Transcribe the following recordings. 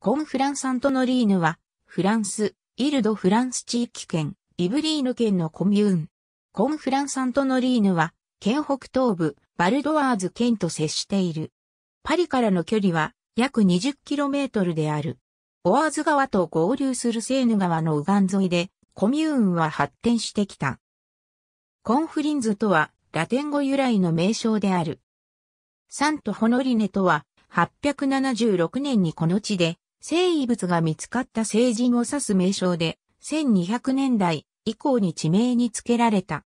コン・フランサントノリーヌは、フランス、イルド・フランス地域圏、イブリーヌ県のコミューン。コン・フランサントノリーヌは、県北東部、バルドワーズ県と接している。パリからの距離は、約 20km である。オアーズ川と合流するセーヌ川の右岸沿いで、コミューンは発展してきた。コンフリンズとは、ラテン語由来の名称である。サント・ホノリネとは、876年にこの地で、生遺物が見つかった成人を指す名称で、1200年代以降に地名に付けられた。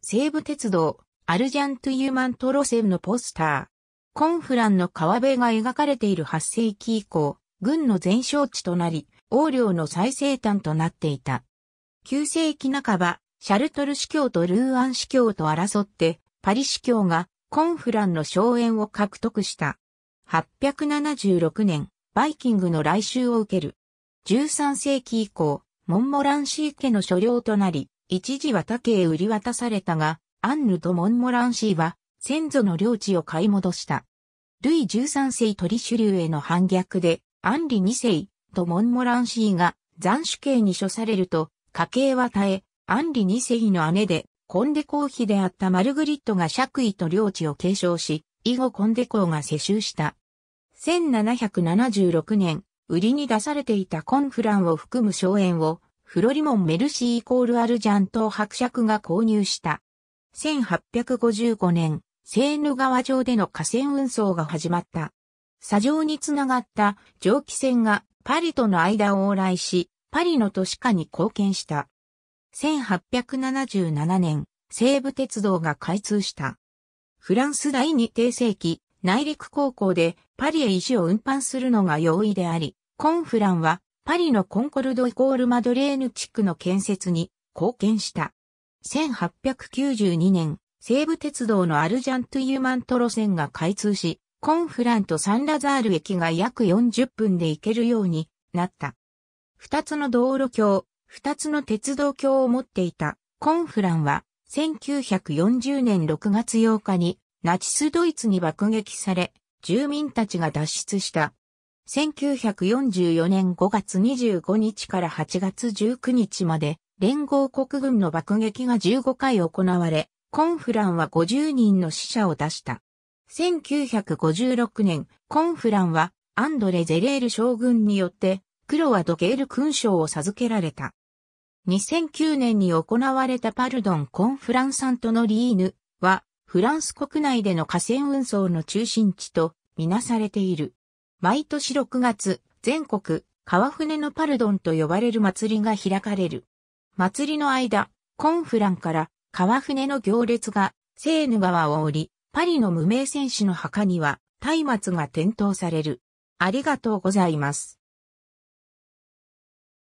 西武鉄道、アルジャントゥユマントセ線のポスター。コンフランの川辺が描かれている8世紀以降、軍の前哨地となり、王領の最西端となっていた。9世紀半ば、シャルトル司教とルーアン司教と争って、パリ司教がコンフランの荘園を獲得した。876年、バイキングの来襲を受ける。13世紀以降、モンモランシー家の所領となり、一時は他家へ売り渡されたが、アンヌとモンモランシーは先祖の領地を買い戻した。ルイ13世トリシュリューへの反逆で、アンリ2世とモンモランシーが斬首刑に処されると、家計は耐え、アンリ2世の姉で、コンデ公妃であったマルグリットが爵位と領地を継承し、以後コンデ公が世襲した。1776年、売りに出されていたコンフランを含む荘園を、フロリモン・メルシーイコール・アルジャンと伯爵が購入した。1855年、セーヌ川上での河川運送が始まった。砂上につながった蒸気船がパリとの間を往来し、パリの都市化に貢献した。1877年、西部鉄道が開通した。フランス第二帝世紀、内陸高校でパリへ石を運搬するのが容易であり、コンフランはパリのコンコルドイコールマドレーヌ地区の建設に貢献した。1892年、西武鉄道のアルジャントユーマント路線が開通し、コンフランとサンラザール駅が約40分で行けるようになった。二つの道路橋、二つの鉄道橋を持っていたコンフランは1940年6月8日にナチスドイツに爆撃され、住民たちが脱出した。1944年5月25日から8月19日まで、連合国軍の爆撃が15回行われ、コンフランは50人の死者を出した。1956年、コンフランはアンドレ・ゼレール将軍によってクロワ・ドケール勲章を授けられた。2009年に行われたパルドン・コンフランサントのリーヌはフランス国内での河川運送の中心地とみなされている。毎年6月、全国、川船のパルドンと呼ばれる祭りが開かれる。祭りの間、コンフランから川船の行列がセーヌ川を降り、パリの無名戦士の墓には松明が点灯される。ありがとうございます。